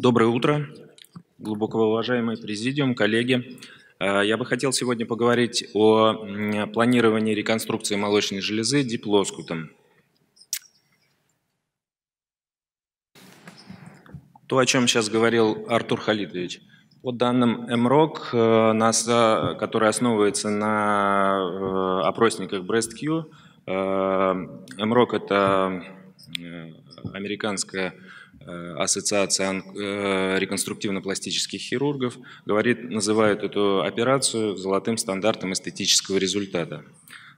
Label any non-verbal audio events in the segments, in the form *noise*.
Доброе утро, глубоко уважаемый президиум, коллеги. Э, я бы хотел сегодня поговорить о планировании реконструкции молочной железы диплоскутом. То, о чем сейчас говорил Артур Халитович. По данным МРОК, э, э, который основывается на опросниках BreastQ, МРОК – это американская Ассоциация э, реконструктивно-пластических хирургов, говорит, называют эту операцию золотым стандартом эстетического результата.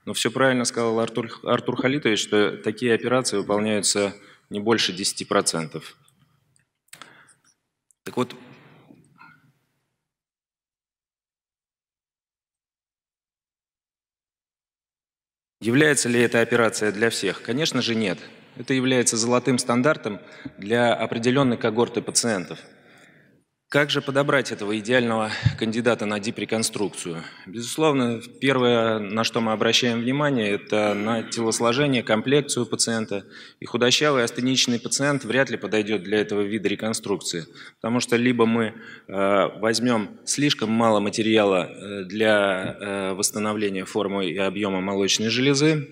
Но все правильно сказал Артур, Артур Халитович, что такие операции выполняются не больше 10%. Так вот, является ли эта операция для всех? Конечно же нет. Это является золотым стандартом для определенной когорты пациентов. Как же подобрать этого идеального кандидата на дип Безусловно, первое, на что мы обращаем внимание, это на телосложение, комплекцию пациента. И худощавый астеничный пациент вряд ли подойдет для этого вида реконструкции, потому что либо мы э, возьмем слишком мало материала э, для э, восстановления формы и объема молочной железы,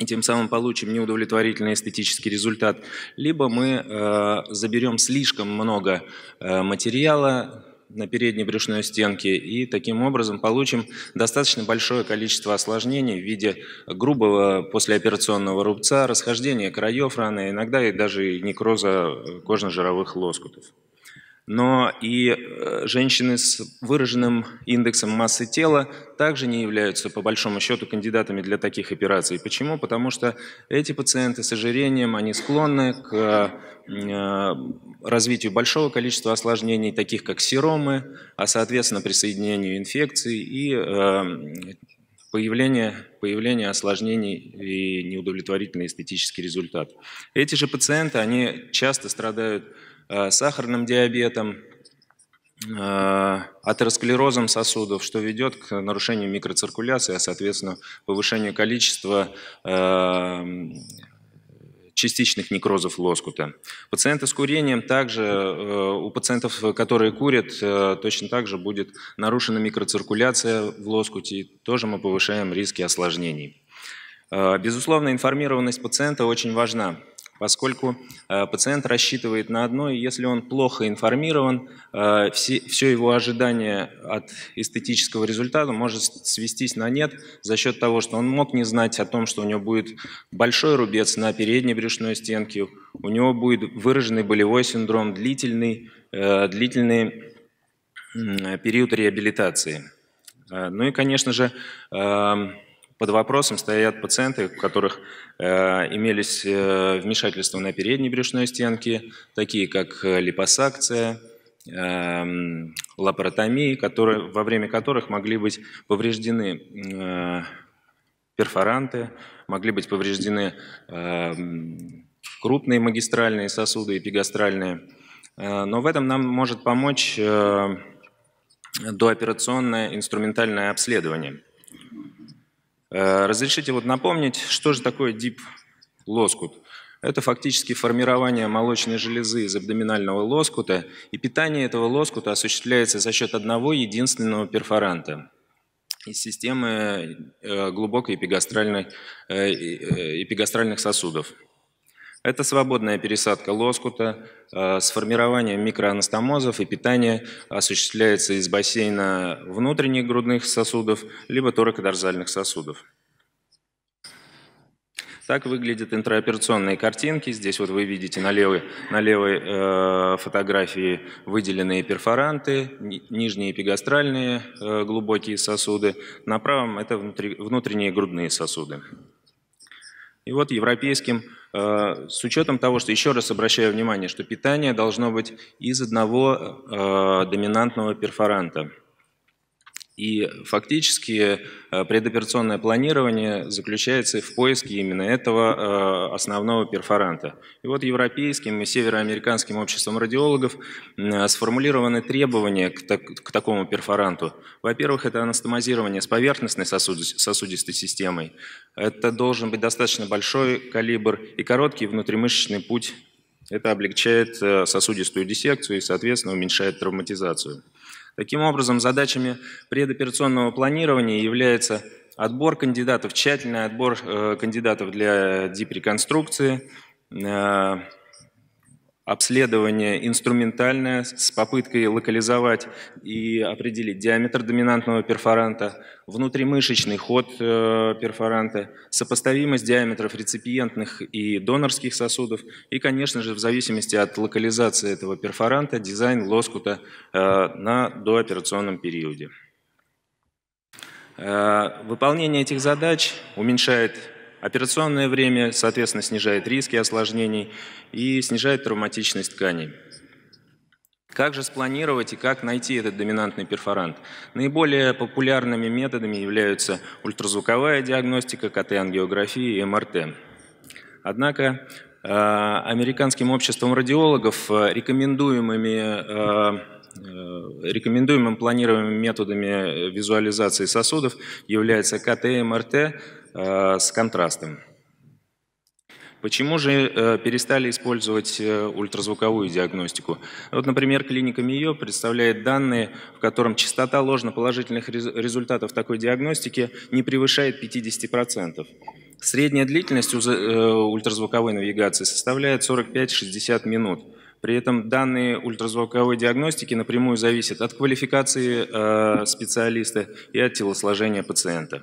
и тем самым получим неудовлетворительный эстетический результат, либо мы э, заберем слишком много э, материала на передней брюшной стенке и таким образом получим достаточно большое количество осложнений в виде грубого послеоперационного рубца, расхождения краев раны, иногда и даже некроза э, кожно-жировых лоскутов но и э, женщины с выраженным индексом массы тела также не являются, по большому счету, кандидатами для таких операций. Почему? Потому что эти пациенты с ожирением, они склонны к э, развитию большого количества осложнений, таких как серомы, а соответственно присоединению инфекций и э, появление, появление осложнений и неудовлетворительный эстетический результат. Эти же пациенты, они часто страдают Э, сахарным диабетом, э, атеросклерозом сосудов, что ведет к нарушению микроциркуляции, а соответственно повышению количества э, частичных некрозов лоскута. Пациенты с курением также, у пациентов, которые курят, точно так же будет нарушена микроциркуляция в лоскуте, и тоже мы повышаем риски осложнений. Безусловно, информированность пациента очень важна поскольку э, пациент рассчитывает на одно, и если он плохо информирован, э, все, его ожидание от эстетического результата может свестись на нет за счет того, что он мог не знать о том, что у него будет большой рубец на передней брюшной стенке, у него будет выраженный болевой синдром, длительный, э, длительный период реабилитации. Ну и, конечно же, эм, под вопросом стоят пациенты, у которых э, имелись э, вмешательства на передней брюшной стенке, такие как э, липосакция, э, эм, лапаротомии, которые, во время которых могли быть повреждены э, перфоранты, могли быть повреждены э, крупные магистральные сосуды, эпигастральные. Э, но в этом нам может помочь э, дооперационное инструментальное обследование – Э, разрешите вот напомнить, что же такое дип лоскут. Это фактически формирование молочной железы из абдоминального лоскута, и питание этого лоскута осуществляется за счет одного единственного перфоранта из системы э, глубокой эпигастральной, э, эпигастральных сосудов. Это свободная пересадка лоскута э, с формированием микроанастомозов и питание осуществляется из бассейна внутренних грудных сосудов либо торакодорзальных сосудов. Так выглядят интраоперационные картинки. Здесь вот вы видите на левой, на левой э, фотографии выделенные перфоранты, нижние пегастральные э, глубокие сосуды. На правом это внутри, внутренние грудные сосуды. И вот европейским, э, с учетом того, что еще раз обращаю внимание, что питание должно быть из одного э, доминантного перфоранта – и фактически э, предоперационное планирование заключается в поиске именно этого э, основного перфоранта. И вот европейским и североамериканским обществом радиологов э, сформулированы требования к, так, к такому перфоранту. Во-первых, это анастомозирование с поверхностной сосуд, сосудистой системой. Это должен быть достаточно большой калибр и короткий внутримышечный путь. Это облегчает сосудистую диссекцию и, соответственно, уменьшает травматизацию. Таким образом, задачами предоперационного планирования является отбор кандидатов, тщательный отбор э, кандидатов для дип-реконструкции, э, обследование инструментальное с попыткой локализовать и определить диаметр доминантного перфоранта, внутримышечный ход э, перфоранта, сопоставимость диаметров реципиентных и донорских сосудов и, конечно же, в зависимости от локализации этого перфоранта, дизайн лоскута э, на дооперационном периоде. Э, выполнение этих задач уменьшает Операционное время, соответственно, снижает риски осложнений и снижает травматичность тканей. Как же спланировать и как найти этот доминантный перфорант? Наиболее популярными методами являются ультразвуковая диагностика, КТ-ангиография и МРТ. Однако а, американским обществом радиологов а, рекомендуемыми а, рекомендуемым планируемыми методами визуализации сосудов является КТ и МРТ Э, с контрастом. Почему же э, перестали использовать э, ультразвуковую диагностику? Вот, например, клиника МИО представляет данные, в котором частота ложноположительных результатов такой диагностики не превышает 50%. Средняя длительность ультразвуковой навигации составляет 45-60 минут. При этом данные ультразвуковой диагностики напрямую зависят от квалификации специалиста и от телосложения пациента.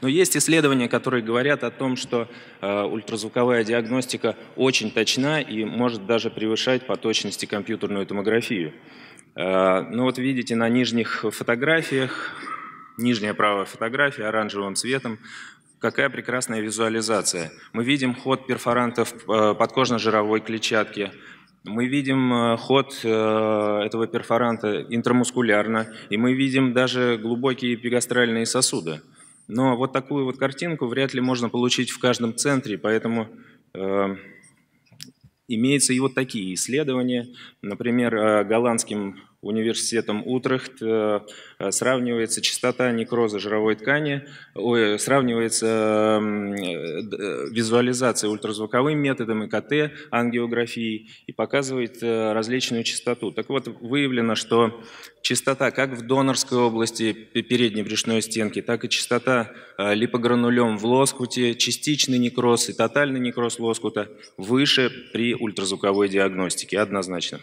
Но есть исследования, которые говорят о том, что э, ультразвуковая диагностика очень точна и может даже превышать по точности компьютерную томографию. Э, ну вот видите на нижних фотографиях, нижняя правая фотография оранжевым цветом, Какая прекрасная визуализация. Мы видим ход перфорантов э, подкожно-жировой клетчатки, мы видим э, ход э, этого перфоранта интрамускулярно, и мы видим даже глубокие пегастральные сосуды. Но вот такую вот картинку вряд ли можно получить в каждом центре, поэтому э, имеются и вот такие исследования. Например, э, голландским университетом Утрехт э, э, сравнивается частота некроза жировой ткани, сравнивается э, визуализация ультразвуковым методом ИКТ, ангиографией и показывает различную частоту. Так вот, выявлено, что частота как в донорской области передней брюшной стенки, так и частота липогранулем в лоскуте, частичный некроз и тотальный некроз лоскута выше при ультразвуковой диагностике, однозначно.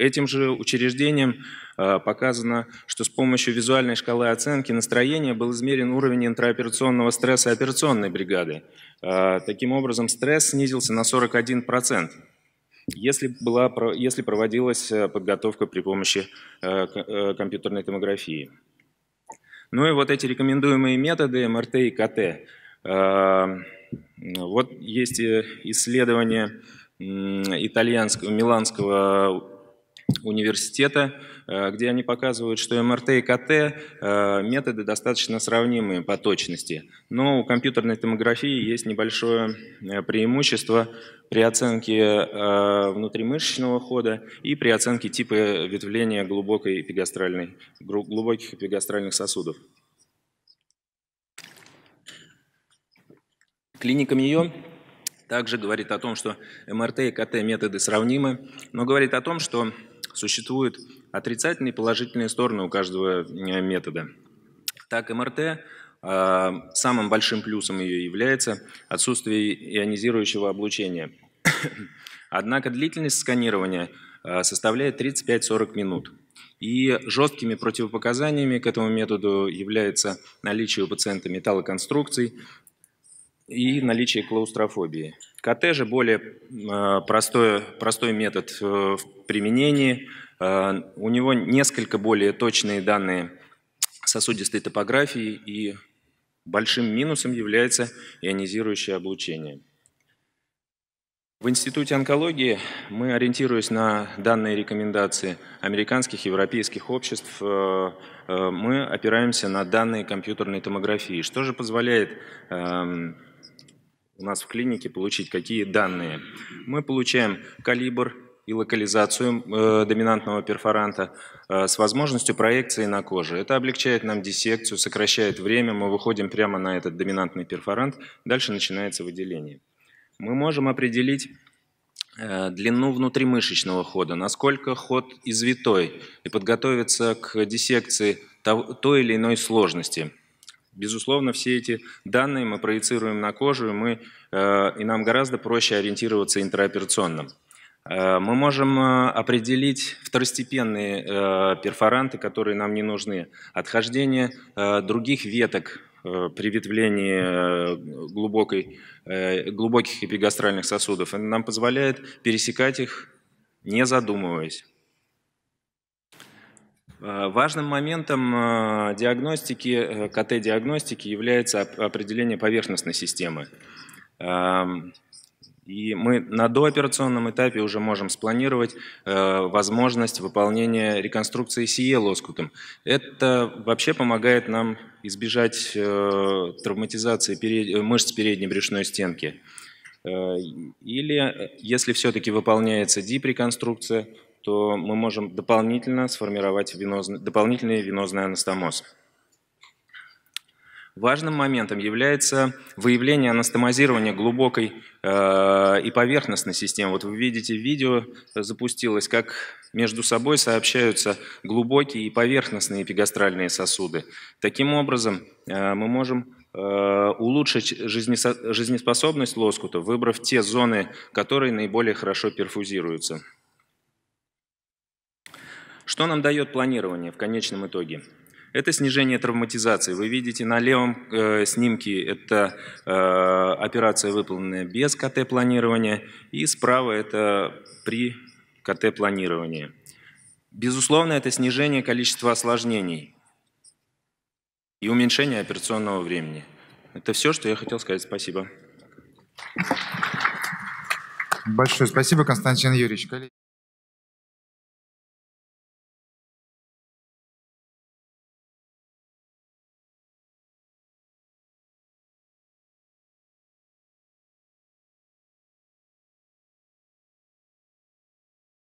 Этим же учреждением э, показано, что с помощью визуальной шкалы оценки настроения был измерен уровень интраоперационного стресса операционной бригады. Э, таким образом, стресс снизился на 41%. Если, была, если проводилась э, подготовка при помощи компьютерной томографии. Ну и вот эти рекомендуемые методы МРТ и КТ. Вот есть исследование итальянского, миланского университета, э, где они показывают, что МРТ и КТ э, методы достаточно сравнимые по точности. Но у компьютерной томографии есть небольшое э, преимущество при оценке внутримышечного хода и при оценке типа ветвления глубокой эпигастральной, глубоких эпигастральных сосудов. Клиника МИО также говорит о том, что МРТ и КТ методы сравнимы, но говорит о том, что Существуют отрицательные и положительные стороны у каждого э, метода. Так, МРТ э, самым большим плюсом ее является отсутствие ионизирующего облучения. *coughs* Однако длительность сканирования э, составляет 35-40 минут. И жесткими противопоказаниями к этому методу является наличие у пациента металлоконструкций, и наличие клаустрофобии. КТ же более а, простой, простой метод э, в применении. А, у него несколько более точные данные сосудистой топографии и большим минусом является ионизирующее облучение. В Институте онкологии мы, ориентируясь на данные рекомендации американских, и европейских обществ, э, э, мы опираемся на данные компьютерной томографии, что же позволяет эм, у нас в клинике получить, какие данные. Мы получаем калибр и локализацию э, доминантного перфоранта э, с возможностью проекции на коже. Это облегчает нам диссекцию, сокращает время, мы выходим прямо на этот доминантный перфорант, дальше начинается выделение. Мы можем определить э, длину внутримышечного хода, насколько ход извитой, и подготовиться к диссекции того, той или иной сложности – Безусловно, все эти данные мы проецируем на кожу, и, мы, э, и нам гораздо проще ориентироваться интероперационно. Э, мы можем э, определить второстепенные перфоранты, которые нам не нужны. Отхождение других веток при ветвлении глубокой, глубоких эпигастральных сосудов. Это нам позволяет пересекать их, не задумываясь. Э, важным моментом э, диагностики, э, КТ-диагностики является определение поверхностной системы. Эм, и мы на дооперационном этапе уже можем спланировать возможность выполнения реконструкции СИЕ лоскутом. Это вообще помогает нам избежать травматизации мышц передней брюшной стенки. или, если все-таки выполняется дипреконструкция то мы можем дополнительно сформировать венозный, дополнительный венозный анастомоз. Важным моментом является выявление анастомозирования глубокой э, и поверхностной системы. Вот вы видите, видео запустилось, как между собой сообщаются глубокие и поверхностные эпигастральные сосуды. Таким образом, э, мы можем э, улучшить жизнеспособность лоскута, выбрав те зоны, которые наиболее хорошо перфузируются. Что нам дает планирование в конечном итоге? Это снижение травматизации. Вы видите на левом э, снимке это э, операция, выполненная без КТ-планирования, и справа это при КТ-планировании. Безусловно, это снижение количества осложнений и уменьшение операционного времени. Это все, что я хотел сказать. Спасибо. Большое спасибо, Константин Юрьевич.